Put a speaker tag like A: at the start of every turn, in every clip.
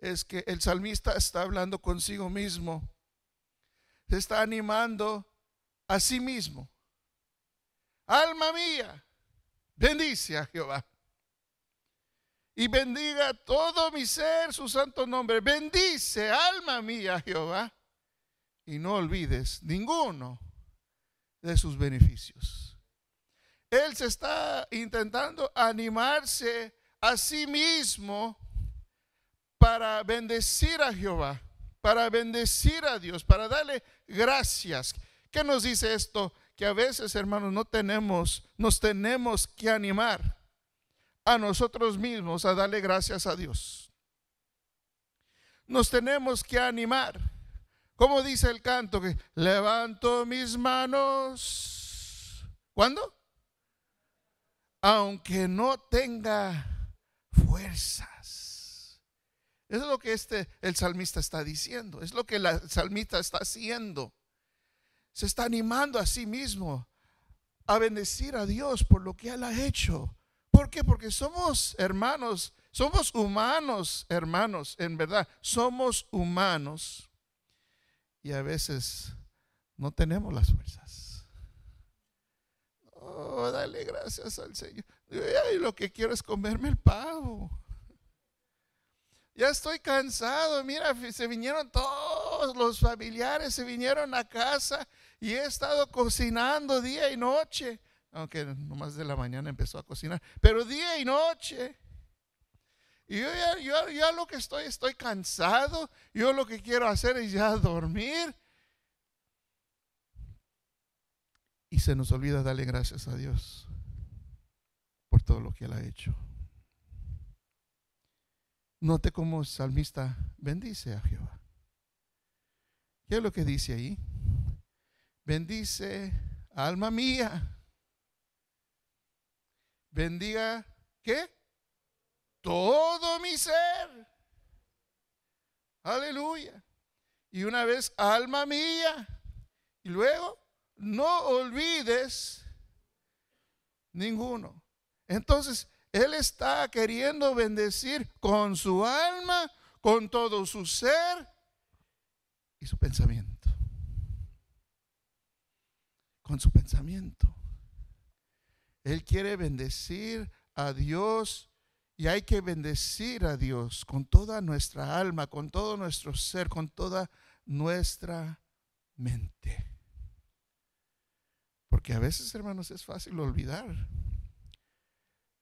A: es que el salmista está hablando consigo mismo, se está animando a sí mismo. Alma mía, bendice a Jehová. Y bendiga todo mi ser su santo nombre. Bendice, alma mía, Jehová. Y no olvides ninguno de sus beneficios. Él se está intentando animarse a sí mismo para bendecir a Jehová, para bendecir a Dios, para darle gracias. ¿Qué nos dice esto? Que a veces, hermanos, no tenemos, nos tenemos que animar a nosotros mismos a darle gracias a Dios. Nos tenemos que animar. Como dice el canto que levanto mis manos. ¿Cuándo? Aunque no tenga fuerzas. Eso es lo que este, el salmista está diciendo, es lo que la, el salmista está haciendo. Se está animando a sí mismo a bendecir a Dios por lo que Él ha hecho. ¿Por qué? Porque somos hermanos, somos humanos, hermanos, en verdad, somos humanos. Y a veces no tenemos las fuerzas. Oh, dale gracias al Señor. lo que quiero es comerme el pavo ya estoy cansado, mira, se vinieron todos los familiares, se vinieron a casa y he estado cocinando día y noche, aunque nomás de la mañana empezó a cocinar, pero día y noche. Y yo yo lo que estoy, estoy cansado, yo lo que quiero hacer es ya dormir. Y se nos olvida darle gracias a Dios por todo lo que Él ha hecho. Note cómo salmista bendice a Jehová. ¿Qué es lo que dice ahí? Bendice, alma mía. Bendiga, ¿qué? Todo mi ser. Aleluya. Y una vez, alma mía. Y luego, no olvides ninguno. Entonces, él está queriendo bendecir con su alma, con todo su ser y su pensamiento. Con su pensamiento. Él quiere bendecir a Dios y hay que bendecir a Dios con toda nuestra alma, con todo nuestro ser, con toda nuestra mente. Porque a veces, hermanos, es fácil olvidar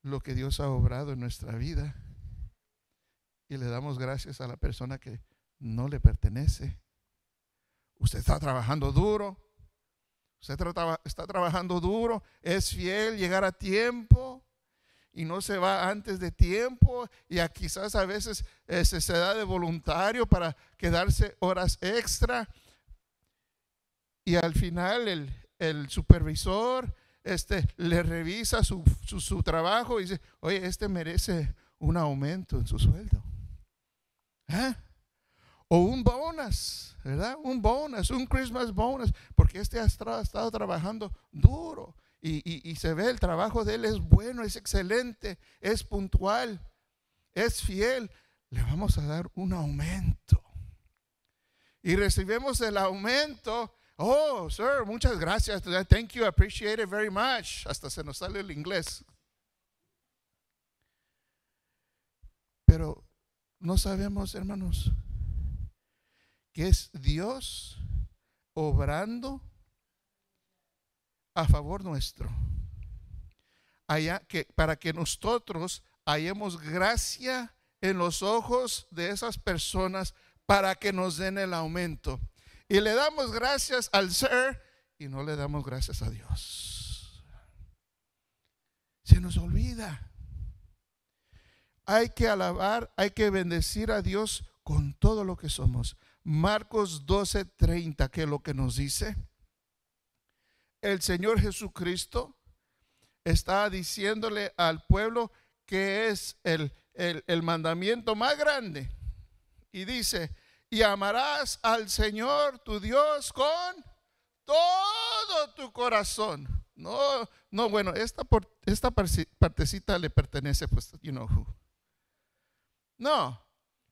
A: lo que Dios ha obrado en nuestra vida y le damos gracias a la persona que no le pertenece. Usted está trabajando duro, usted está trabajando duro, es fiel, llegar a tiempo y no se va antes de tiempo y quizás a veces eh, se, se da de voluntario para quedarse horas extra y al final el, el supervisor este, le revisa su, trabajo y dice, oye, este merece un aumento en su sueldo. ¿Eh? O un bonus, ¿verdad? Un bonus, un Christmas bonus, porque este ha, estado trabajando duro y, y se ve el trabajo de él es bueno, es excelente, es puntual, es fiel. Le vamos a dar un aumento. Y recibimos el aumento Oh, sir, muchas gracias. Thank you, appreciate it very much. Hasta se nos sale el inglés. Pero no sabemos, hermanos, que es Dios obrando a favor nuestro. para que nosotros hayamos gracia en los ojos de esas personas para que nos den el aumento y le damos gracias al ser y no le damos gracias a Dios. Se nos olvida. Hay que alabar, hay que bendecir a Dios con todo lo que somos. Marcos 12:30, que es lo que nos dice. El Señor Jesucristo está diciéndole al pueblo que es el, el mandamiento más grande. Y dice, y amarás al Señor tu Dios con todo tu corazón. No, no, bueno, esta, por, esta partecita le pertenece, pues, you know who. No,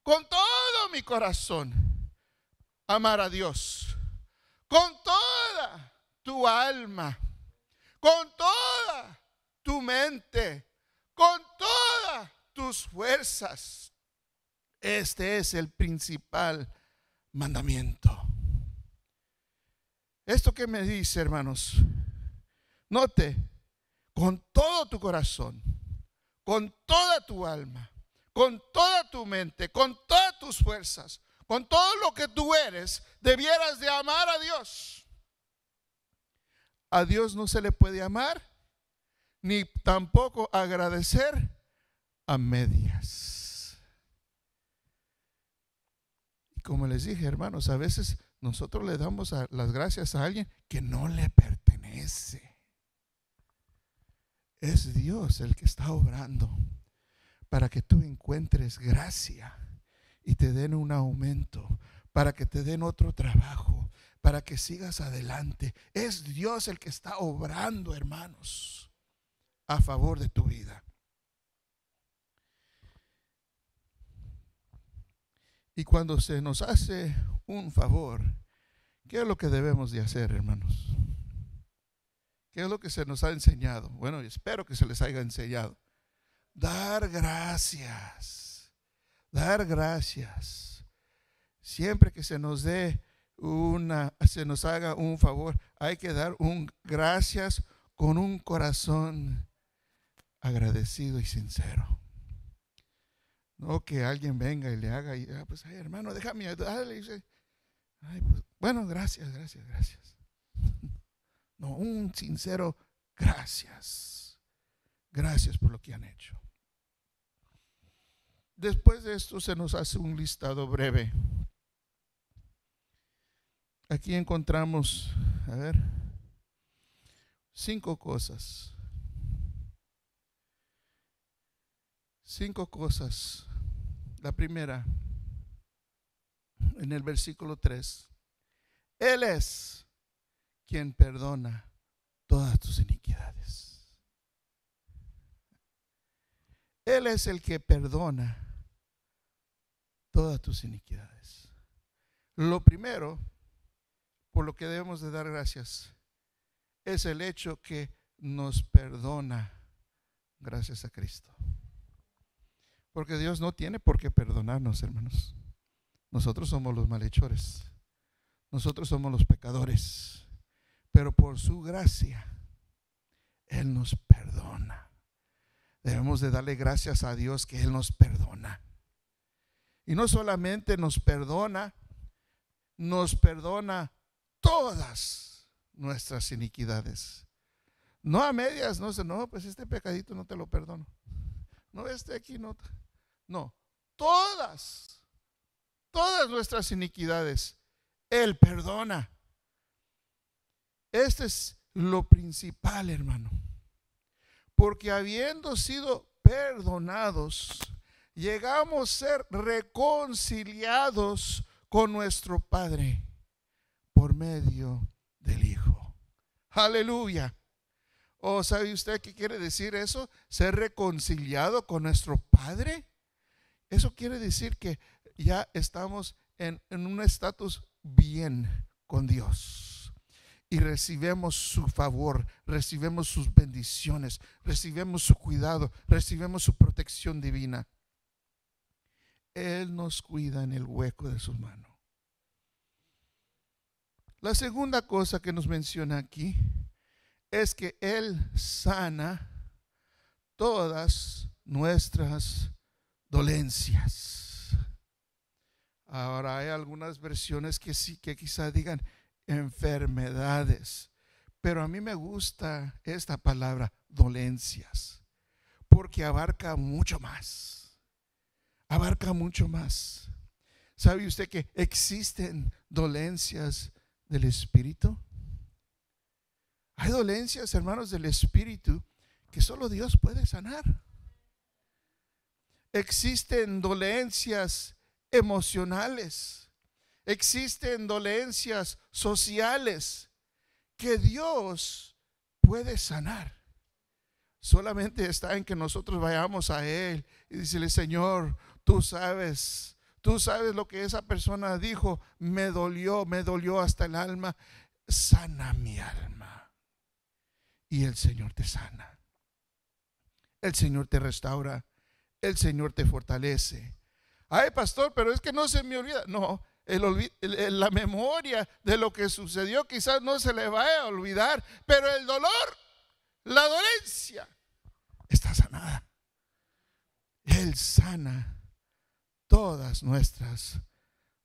A: con todo mi corazón, amar a Dios. Con toda tu alma, con toda tu mente, con todas tus fuerzas, este es el principal mandamiento. Esto que me dice, hermanos, note, con todo tu corazón, con toda tu alma, con toda tu mente, con todas tus fuerzas, con todo lo que tú eres, debieras de amar a Dios. A Dios no se le puede amar, ni tampoco agradecer a medias. como les dije, hermanos, a veces nosotros le damos las gracias a alguien que no le pertenece. Es Dios el que está obrando para que tú encuentres gracia y te den un aumento, para que te den otro trabajo, para que sigas adelante. Es Dios el que está obrando, hermanos, a favor de tu vida. Y cuando se nos hace un favor, ¿qué es lo que debemos de hacer, hermanos? ¿Qué es lo que se nos ha enseñado? Bueno, espero que se les haya enseñado. Dar gracias. Dar gracias. Siempre que se nos dé una, se nos haga un favor, hay que dar un gracias con un corazón agradecido y sincero. No que alguien venga y le haga, y, ah, pues, ay, hermano, déjame ayudarle. Pues, bueno, gracias, gracias, gracias. No, un sincero gracias. Gracias por lo que han hecho. Después de esto se nos hace un listado breve. Aquí encontramos, a ver, cinco cosas Cinco cosas. La primera, en el versículo 3, Él es quien perdona todas tus iniquidades. Él es el que perdona todas tus iniquidades. Lo primero por lo que debemos de dar gracias es el hecho que nos perdona gracias a Cristo. Porque Dios no tiene por qué perdonarnos, hermanos. Nosotros somos los malhechores. Nosotros somos los pecadores. Pero por su gracia, Él nos perdona. Debemos de darle gracias a Dios que Él nos perdona. Y no solamente nos perdona, nos perdona todas nuestras iniquidades. No a medias, no sé, no, pues este pecadito no te lo perdono. No, este aquí no. No, todas, todas nuestras iniquidades, Él perdona. Este es lo principal, hermano. Porque habiendo sido perdonados, llegamos a ser reconciliados con nuestro Padre por medio del Hijo. Aleluya. ¿O oh, sabe usted qué quiere decir eso? Ser reconciliado con nuestro Padre. Eso quiere decir que ya estamos en, un estatus bien con Dios. Y recibimos su favor, recibimos sus bendiciones, recibimos su cuidado, recibimos su protección divina. Él nos cuida en el hueco de sus manos. La segunda cosa que nos menciona aquí es que Él sana todas nuestras dolencias. Ahora hay algunas versiones que sí, que quizá digan enfermedades, pero a mí me gusta esta palabra, dolencias, porque abarca mucho más, abarca mucho más. ¿Sabe usted que existen dolencias del espíritu? Hay dolencias, hermanos, del espíritu que solo Dios puede sanar existen dolencias emocionales, existen dolencias sociales que Dios puede sanar. Solamente está en que nosotros vayamos a Él y decirle, Señor, tú sabes, tú sabes lo que esa persona dijo, me dolió, me dolió hasta el alma, sana mi alma. Y el Señor te sana. El Señor te restaura el Señor te fortalece. Ay, pastor, pero es que no se me olvida. No, la memoria de lo que sucedió quizás no se le vaya a olvidar, pero el dolor, la dolencia, está sanada. Él sana todas nuestras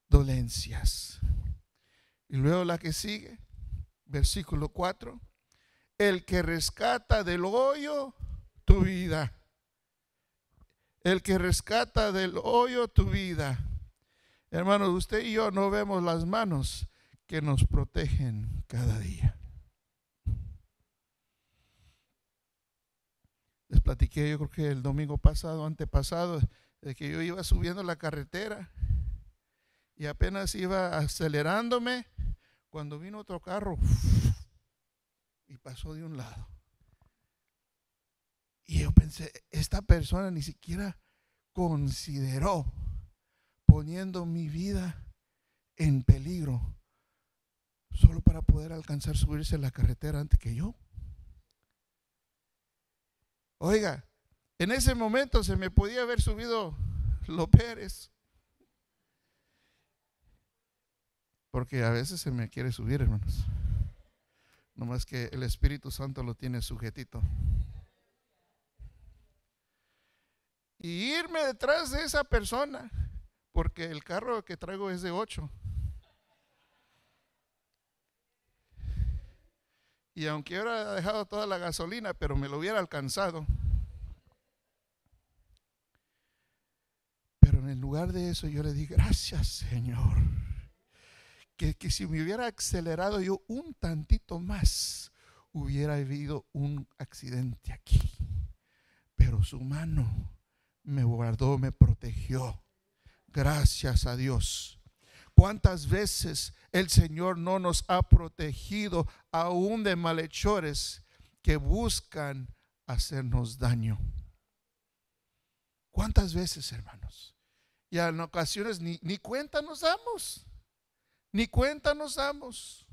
A: dolencias. Y luego la que sigue, versículo 4, el que rescata del hoyo tu vida el que rescata del hoyo tu vida. Hermanos, usted y yo no vemos las manos que nos protegen cada día. Les platiqué, yo creo que el domingo pasado, antepasado, de que yo iba subiendo la carretera y apenas iba acelerándome cuando vino otro carro y pasó de un lado. Y yo pensé, esta persona ni siquiera consideró poniendo mi vida en peligro solo para poder alcanzar subirse a la carretera antes que yo. Oiga, en ese momento se me podía haber subido los Pérez. Porque a veces se me quiere subir, hermanos. Nomás que el Espíritu Santo lo tiene sujetito. y irme detrás de esa persona, porque el carro que traigo es de 8. Y aunque hubiera dejado toda la gasolina, pero me lo hubiera alcanzado. Pero en el lugar de eso yo le di gracias Señor. Que, que si me hubiera acelerado yo un tantito más, hubiera habido un accidente aquí. Pero su mano me guardó, me protegió. Gracias a Dios. ¿Cuántas veces el Señor no nos ha protegido aún de malhechores que buscan hacernos daño? ¿Cuántas veces, hermanos? Y en ocasiones ni, ni cuenta nos damos, ni cuenta nos damos.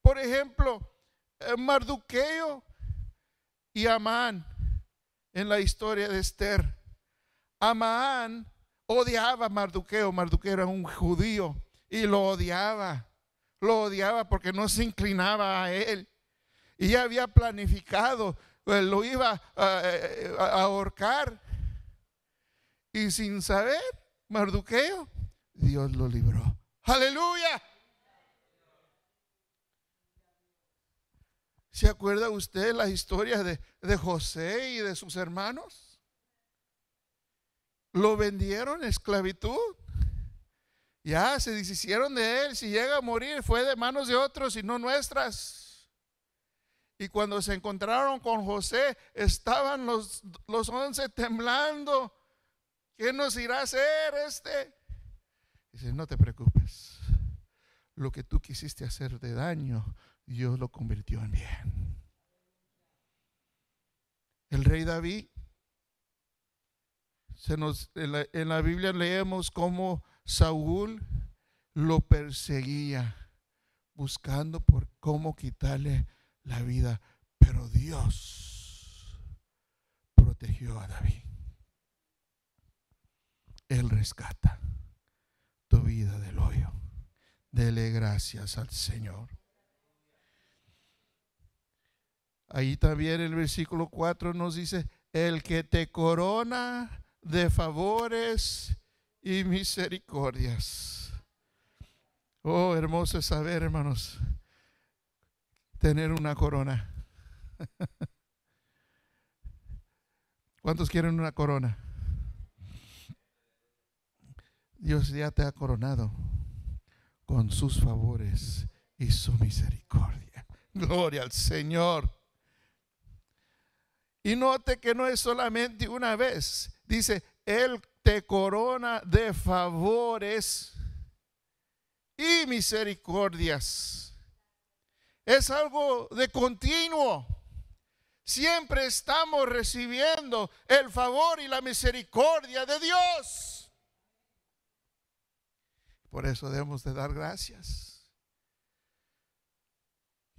A: Por ejemplo, eh, Marduqueo y Amán en la historia de Esther. Amaán odiaba a Marduqueo. Marduqueo era un judío y lo odiaba. Lo odiaba porque no se inclinaba a él. Y ya había planificado, pues, lo iba eh, eh, a, ahorcar. Y sin saber, Marduqueo, Dios lo libró. Aleluya. ¿Se acuerda usted las historias de, de José y de sus hermanos? lo vendieron esclavitud. Ya se deshicieron de él. Si llega a morir, fue de manos de otros y no nuestras. Y cuando se encontraron con José, estaban los, los once temblando. ¿Qué nos irá a hacer este? Dice, no te preocupes. Lo que tú quisiste hacer de daño, Dios lo convirtió en bien. El rey David en, la, Biblia leemos cómo Saúl lo perseguía, buscando por cómo quitarle la vida. Pero Dios protegió a David. Él rescata tu vida del hoyo. Dele gracias al Señor. Ahí también el versículo 4 nos dice, el que te corona de favores y misericordias. Oh, hermoso saber, hermanos, tener una corona. ¿Cuántos quieren una corona? Dios ya te ha coronado con sus favores y su misericordia. Gloria al Señor. Y note que no es solamente una vez. Dice, Él te corona de favores y misericordias. Es algo de continuo. Siempre estamos recibiendo el favor y la misericordia de Dios. Por eso debemos de dar gracias.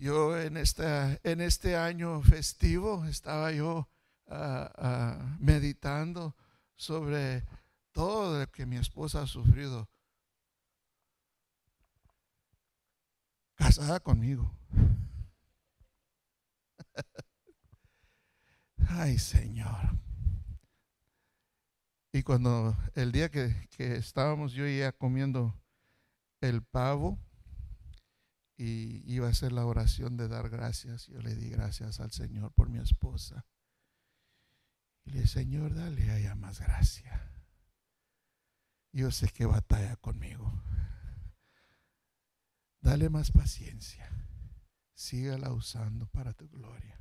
A: Yo en, esta, en este año festivo estaba yo ah, ah, meditando sobre todo lo que mi esposa ha sufrido. Casada conmigo. Ay, Señor. Y cuando el día que, que estábamos yo ya comiendo el pavo, y iba a hacer la oración de dar gracias. Yo le di gracias al Señor por mi esposa. Y le dije, Señor, dale a más gracia. Yo sé que batalla conmigo. Dale más paciencia. Sígala usando para tu gloria.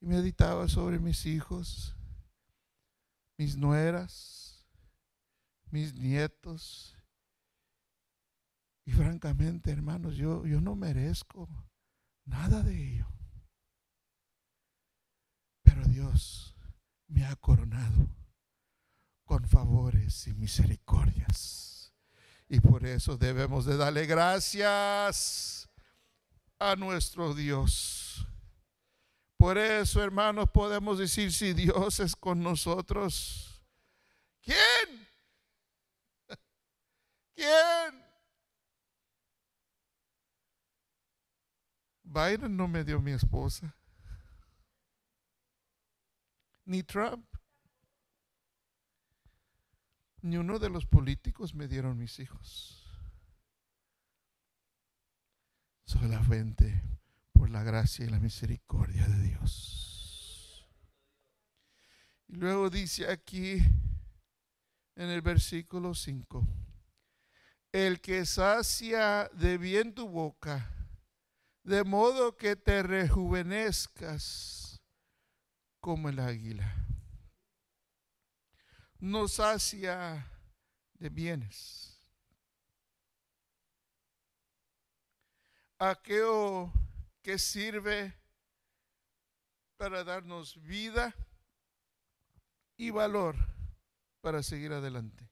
A: Y meditaba sobre mis hijos, mis nueras, mis nietos y francamente, hermanos, yo, yo no merezco nada de ello. Pero Dios me ha coronado con favores y misericordias. Y por eso debemos de darle gracias a nuestro Dios. Por eso, hermanos, podemos decir, si Dios es con nosotros, ¿quién? ¿Quién Biden no me dio mi esposa. Ni Trump. Ni uno de los políticos me dieron mis hijos. la Solamente por la gracia y la misericordia de Dios. Y luego dice aquí en el versículo 5, el que sacia de bien tu boca, de modo que te rejuvenezcas como el águila. Nos sacia de bienes. Aquello que sirve para darnos vida y valor para seguir adelante.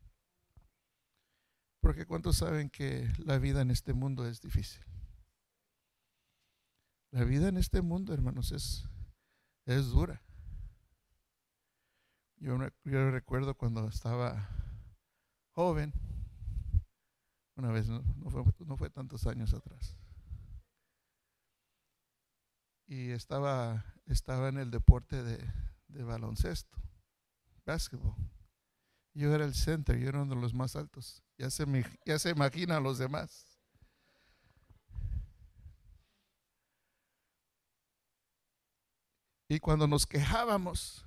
A: Porque ¿cuántos saben que la vida en este mundo es difícil? La vida en este mundo, hermanos, es, es dura. Yo, yo recuerdo cuando estaba joven, una vez, no, fue, tantos años atrás, y estaba, estaba en el deporte de, baloncesto, básquetbol. Yo era el center, yo era uno de los más altos. Ya se, ya se los demás. Y cuando nos quejábamos,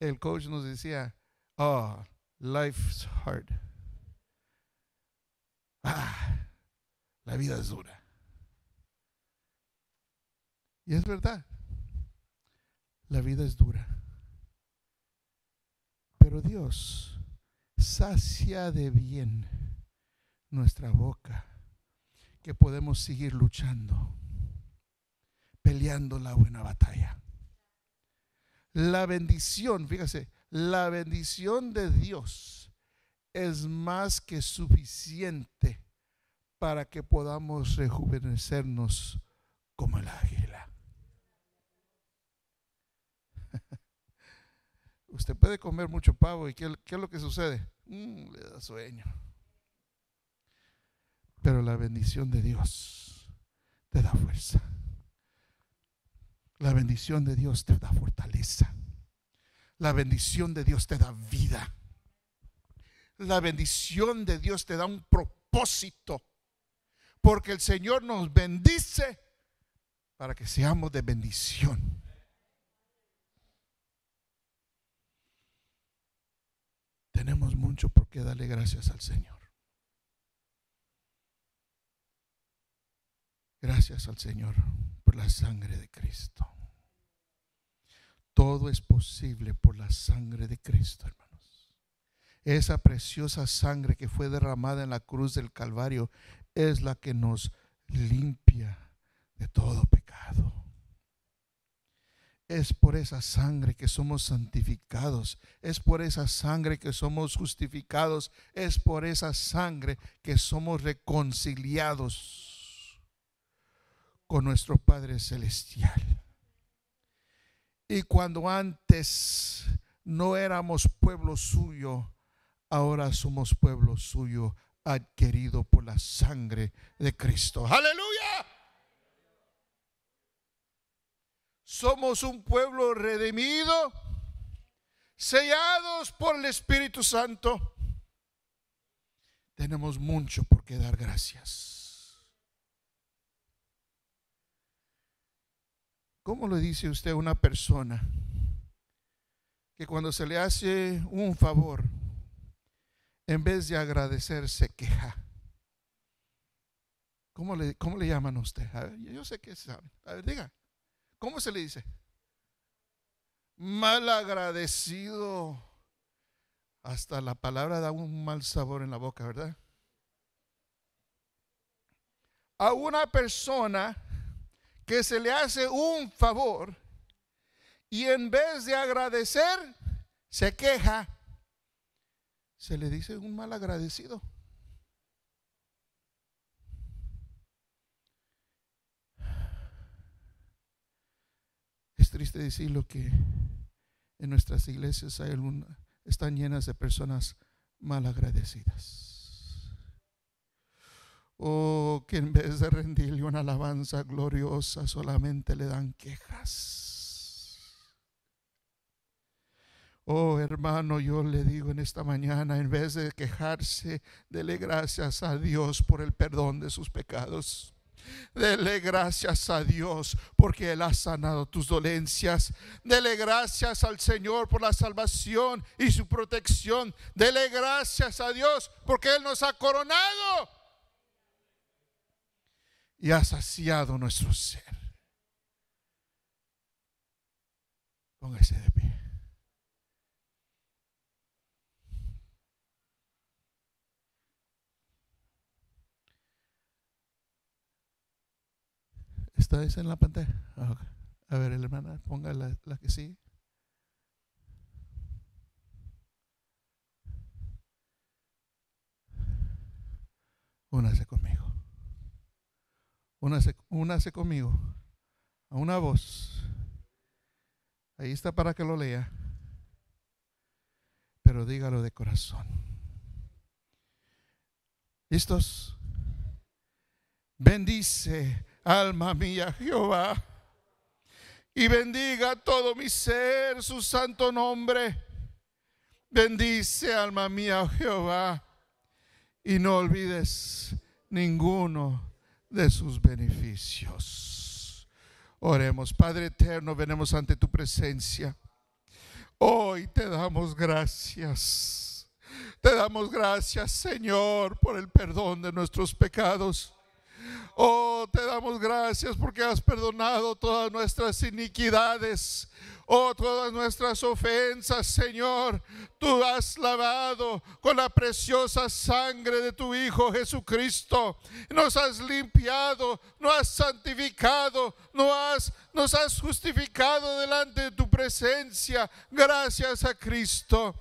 A: el coach nos decía, oh, life's hard. Ah, la vida es dura. Y es verdad, la vida es dura. Pero Dios sacia de bien nuestra boca, que podemos seguir luchando peleando la buena batalla. La bendición, fíjese, la bendición de Dios es más que suficiente para que podamos rejuvenecernos como el águila. Usted puede comer mucho pavo y ¿qué, es lo que sucede? Mm, le da sueño. Pero la bendición de Dios te da fuerza. La bendición de Dios te da fortaleza. La bendición de Dios te da vida. La bendición de Dios te da un propósito. Porque el Señor nos bendice para que seamos de bendición. Tenemos mucho por qué darle gracias al Señor. Gracias al Señor la sangre de Cristo. Todo es posible por la sangre de Cristo, hermanos. Esa preciosa sangre que fue derramada en la cruz del Calvario es la que nos limpia de todo pecado. Es por esa sangre que somos santificados. Es por esa sangre que somos justificados. Es por esa sangre que somos reconciliados con nuestro Padre Celestial. Y cuando antes no éramos pueblo suyo, ahora somos pueblo suyo adquirido por la sangre de Cristo. Aleluya. Somos un pueblo redimido, sellados por el Espíritu Santo. Tenemos mucho por qué dar gracias. ¿Cómo le dice usted a una persona que cuando se le hace un favor, en vez de agradecer, se queja? ¿Cómo le, cómo le llaman a usted? A ver, yo sé que sabe. A ver, diga. ¿Cómo se le dice? Mal agradecido. Hasta la palabra da un mal sabor en la boca, ¿verdad? A una persona que se le hace un favor y en vez de agradecer, se queja, se le dice un mal agradecido. Es triste decirlo que en nuestras iglesias hay están llenas de personas mal agradecidas. Oh, que en vez de rendirle una alabanza gloriosa solamente le dan quejas. Oh, hermano, yo le digo en esta mañana, en vez de quejarse, dele gracias a Dios por el perdón de sus pecados. Dele gracias a Dios porque Él ha sanado tus dolencias. Dele gracias al Señor por la salvación y su protección. Dele gracias a Dios porque Él nos ha coronado y ha saciado nuestro ser. Póngase de pie. ¿Está en la pantalla? Ah, A ver, hermana, ponga la, la que sigue. Únase conmigo una conmigo a una voz. Ahí está para que lo lea. Pero dígalo de corazón. ¿Listos? Bendice, alma mía, Jehová. Y bendiga todo mi ser su santo nombre. Bendice, alma mía, Jehová. Y no olvides ninguno de sus beneficios. Oremos, Padre eterno, venemos ante tu presencia. Hoy te damos gracias. Te damos gracias, Señor, por el perdón de nuestros pecados. Oh, te damos gracias porque has perdonado todas nuestras iniquidades. Oh, todas nuestras ofensas, Señor, tú has lavado con la preciosa sangre de tu Hijo Jesucristo. Nos has limpiado, nos has santificado, nos has, nos has justificado delante de tu presencia. Gracias a Cristo.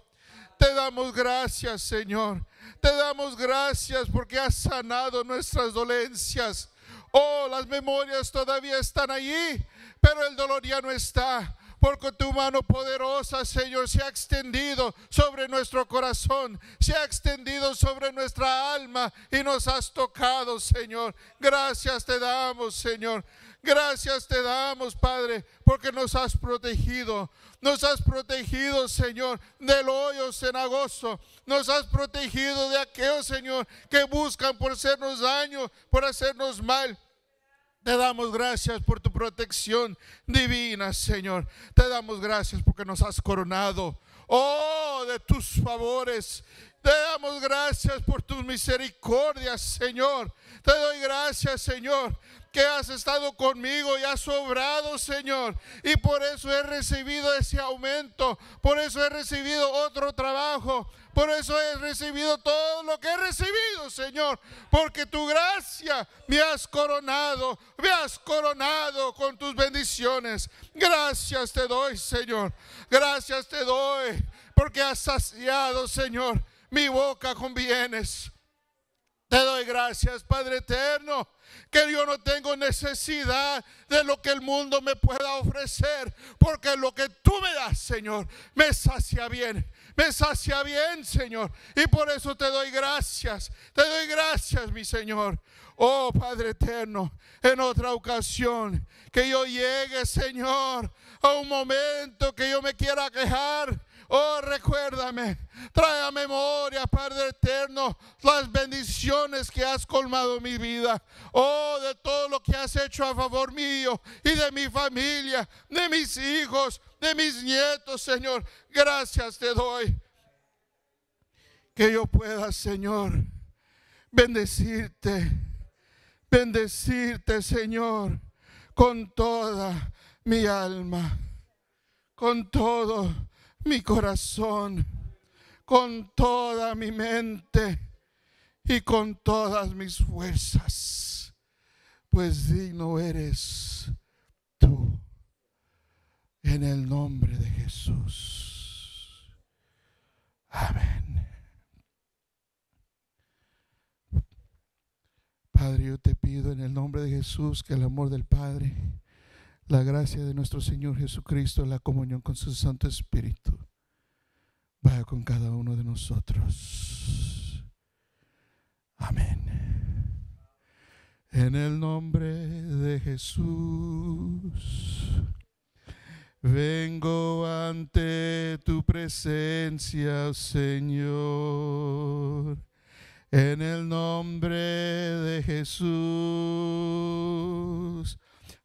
A: Te damos gracias, Señor. Te damos gracias porque has sanado nuestras dolencias. Oh, las memorias todavía están allí, pero el dolor ya no está. Porque tu mano poderosa, Señor, se ha extendido sobre nuestro corazón, se ha extendido sobre nuestra alma y nos has tocado, Señor. Gracias te damos, Señor. Gracias te damos, Padre, porque nos has protegido, nos has protegido, Señor, del hoyo cenagoso. Nos has protegido de aquellos, Señor, que buscan por hacernos daño, por hacernos mal. Te damos gracias por tu protección divina, Señor. Te damos gracias porque nos has coronado. Oh, de tus favores te damos gracias por tus misericordias, Señor. Te doy gracias, Señor, que has estado conmigo y has sobrado, Señor. Y por eso he recibido ese aumento, por eso he recibido otro trabajo, por eso he recibido todo lo que he recibido, Señor. Porque tu gracia me has coronado, me has coronado con tus bendiciones. Gracias te doy, Señor. Gracias te doy porque has saciado, Señor, mi boca con Te doy gracias, Padre eterno, que yo no tengo necesidad de lo que el mundo me pueda ofrecer, porque lo que tú me das, Señor, me sacia bien, me sacia bien, Señor. Y por eso te doy gracias, te doy gracias, mi Señor. Oh Padre eterno, en otra ocasión, que yo llegue, Señor, a un momento que yo me quiera quejar Oh, recuérdame, trae a memoria, Padre eterno, las bendiciones que has colmado mi vida. Oh, de todo lo que has hecho a favor mío y de mi familia, de mis hijos, de mis nietos, Señor. Gracias te doy. Que yo pueda, Señor, bendecirte, bendecirte, Señor, con toda mi alma, con todo mi corazón, con toda mi mente y con todas mis fuerzas, pues digno eres tú, en el nombre de Jesús. Amén. Padre, yo te pido en el nombre de Jesús que el amor del Padre la gracia de nuestro Señor Jesucristo, la comunión con su Santo Espíritu, vaya con cada uno de nosotros. Amén. En el nombre de Jesús, vengo ante tu presencia, Señor. En el nombre de Jesús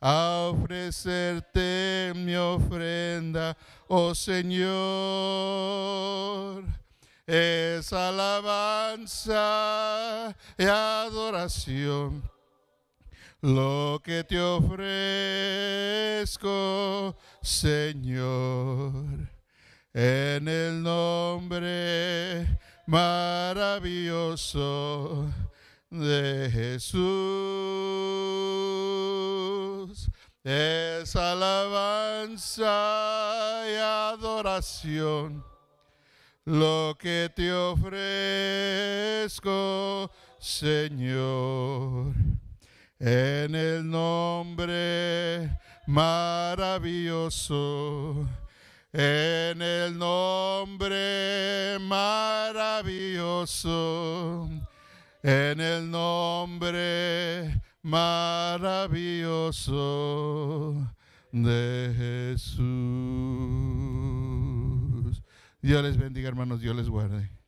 A: a ofrecerte mi ofrenda, oh Señor. Es alabanza y adoración lo que te ofrezco, Señor, en el nombre maravilloso de Jesús es alabanza y adoración. Lo que te ofrezco, Señor, en el nombre maravilloso, en el nombre maravilloso en el nombre maravilloso de Jesús. Dios les bendiga, hermanos, Dios les guarde.